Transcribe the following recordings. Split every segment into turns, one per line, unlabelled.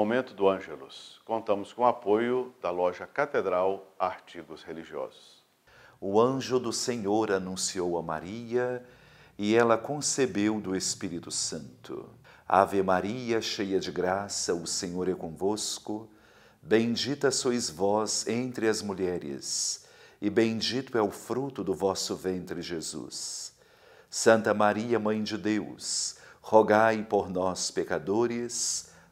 Momento do Ângelus. Contamos com o apoio da loja Catedral Artigos Religiosos. O anjo do Senhor anunciou a Maria e ela concebeu do Espírito Santo. Ave Maria, cheia de graça, o Senhor é convosco. Bendita sois vós entre as mulheres, e bendito é o fruto do vosso ventre, Jesus. Santa Maria, Mãe de Deus, rogai por nós, pecadores,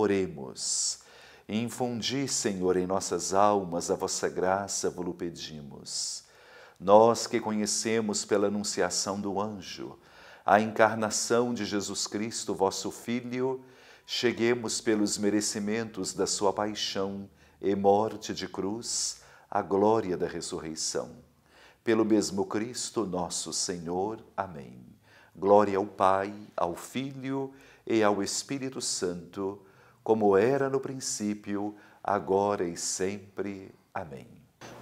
Oremos. Infundi, Senhor, em nossas almas a vossa graça, vos pedimos. Nós que conhecemos pela anunciação do anjo a encarnação de Jesus Cristo, vosso Filho, cheguemos pelos merecimentos da sua paixão e morte de cruz à glória da ressurreição. Pelo mesmo Cristo, nosso Senhor. Amém. Glória ao Pai, ao Filho e ao Espírito Santo como era no princípio, agora e sempre. Amém.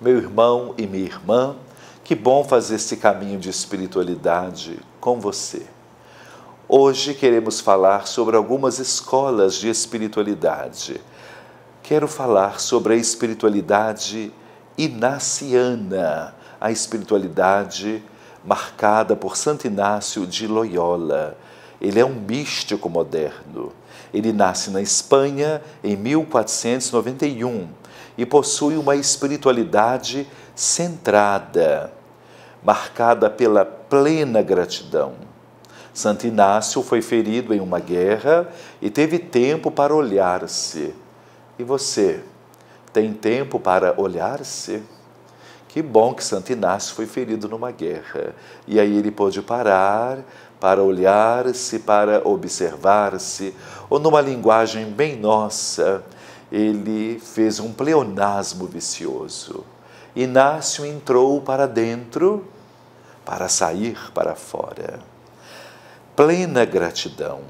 Meu irmão e minha irmã, que bom fazer esse caminho de espiritualidade com você. Hoje queremos falar sobre algumas escolas de espiritualidade. Quero falar sobre a espiritualidade inaciana, a espiritualidade marcada por Santo Inácio de Loyola ele é um místico moderno. Ele nasce na Espanha em 1491 e possui uma espiritualidade centrada, marcada pela plena gratidão. Santo Inácio foi ferido em uma guerra e teve tempo para olhar-se. E você, tem tempo para olhar-se? Que bom que Santo Inácio foi ferido numa guerra. E aí ele pôde parar para olhar-se, para observar-se, ou numa linguagem bem nossa, ele fez um pleonasmo vicioso. Inácio entrou para dentro para sair para fora. Plena gratidão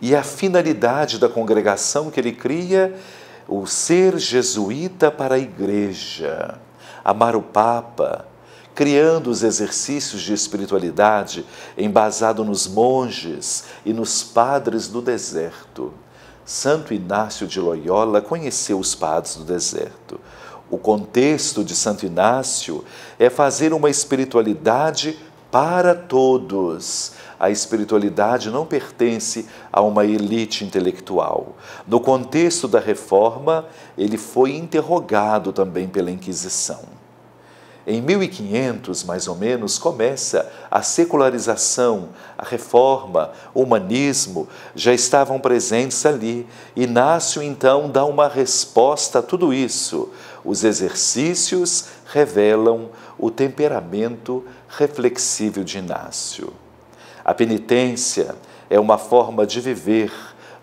e a finalidade da congregação que ele cria, o ser jesuíta para a igreja amar o Papa, criando os exercícios de espiritualidade embasado nos monges e nos padres do deserto. Santo Inácio de Loyola conheceu os padres do deserto. O contexto de Santo Inácio é fazer uma espiritualidade para todos, a espiritualidade não pertence a uma elite intelectual. No contexto da reforma, ele foi interrogado também pela Inquisição. Em 1500, mais ou menos, começa a secularização, a reforma, o humanismo, já estavam presentes ali. Inácio então dá uma resposta a tudo isso. Os exercícios revelam o temperamento reflexível de Inácio. A penitência é uma forma de viver,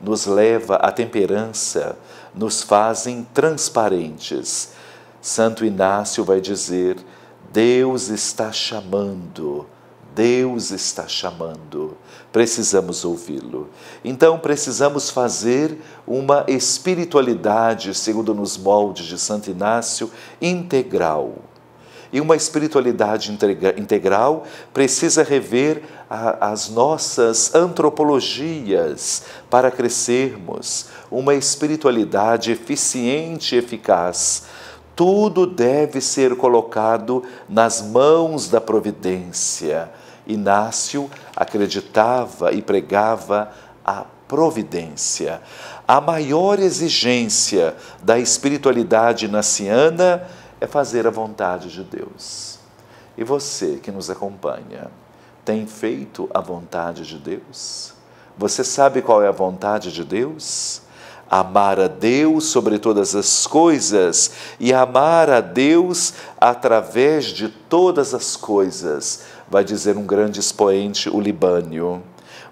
nos leva à temperança, nos fazem transparentes. Santo Inácio vai dizer: Deus está chamando, Deus está chamando. Precisamos ouvi-lo. Então precisamos fazer uma espiritualidade, segundo nos moldes de Santo Inácio, integral e uma espiritualidade integral precisa rever a, as nossas antropologias para crescermos. Uma espiritualidade eficiente e eficaz. Tudo deve ser colocado nas mãos da providência. Inácio acreditava e pregava a providência. A maior exigência da espiritualidade naciana é fazer a vontade de Deus. E você que nos acompanha, tem feito a vontade de Deus? Você sabe qual é a vontade de Deus? Amar a Deus sobre todas as coisas e amar a Deus através de todas as coisas, vai dizer um grande expoente, o Libânio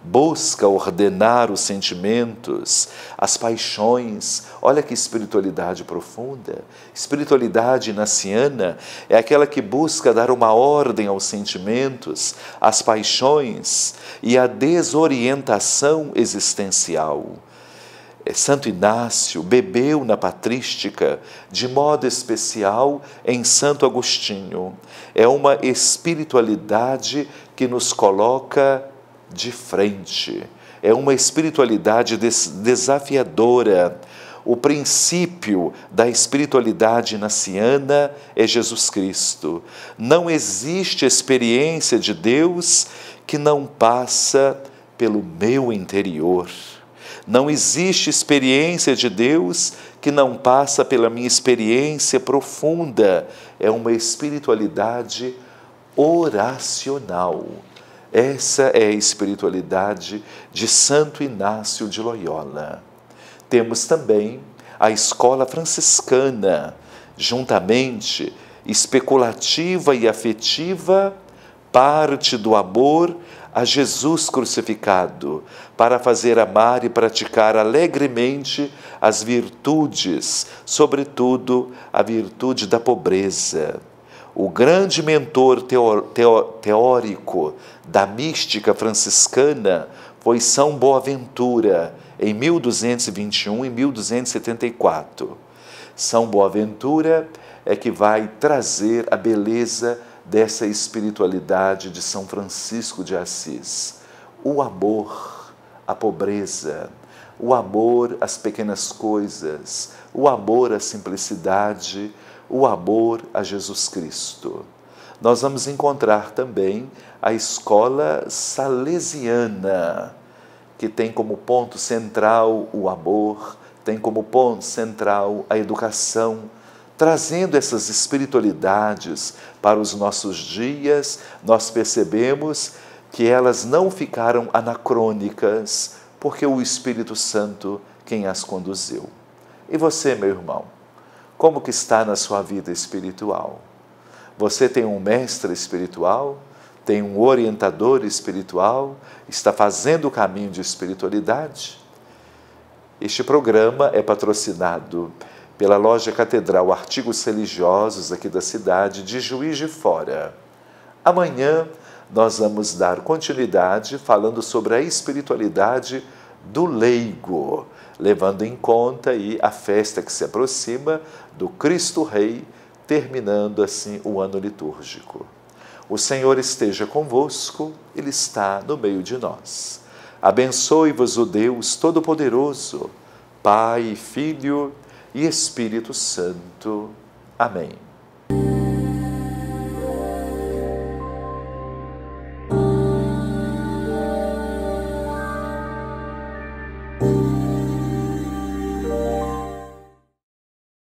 busca ordenar os sentimentos, as paixões. Olha que espiritualidade profunda. Espiritualidade naciana é aquela que busca dar uma ordem aos sentimentos, às paixões e à desorientação existencial. É Santo Inácio bebeu na patrística de modo especial em Santo Agostinho. É uma espiritualidade que nos coloca de frente. É uma espiritualidade des desafiadora. O princípio da espiritualidade naciana é Jesus Cristo. Não existe experiência de Deus que não passa pelo meu interior. Não existe experiência de Deus que não passa pela minha experiência profunda. É uma espiritualidade oracional. Essa é a espiritualidade de Santo Inácio de Loyola. Temos também a escola franciscana, juntamente especulativa e afetiva, parte do amor a Jesus crucificado, para fazer amar e praticar alegremente as virtudes, sobretudo a virtude da pobreza o grande mentor teórico da mística franciscana foi São Boaventura, em 1221 e 1274. São Boaventura é que vai trazer a beleza dessa espiritualidade de São Francisco de Assis. O amor à pobreza, o amor às pequenas coisas, o amor à simplicidade o amor a Jesus Cristo. Nós vamos encontrar também a escola salesiana, que tem como ponto central o amor, tem como ponto central a educação, trazendo essas espiritualidades para os nossos dias, nós percebemos que elas não ficaram anacrônicas, porque o Espírito Santo quem as conduziu. E você, meu irmão, como que está na sua vida espiritual? Você tem um mestre espiritual? Tem um orientador espiritual? Está fazendo o caminho de espiritualidade? Este programa é patrocinado pela loja Catedral Artigos Religiosos aqui da cidade de Juiz de Fora. Amanhã nós vamos dar continuidade falando sobre a espiritualidade do leigo levando em conta aí a festa que se aproxima do Cristo Rei, terminando assim o ano litúrgico. O Senhor esteja convosco, Ele está no meio de nós. Abençoe-vos o Deus Todo-Poderoso, Pai, Filho e Espírito Santo. Amém.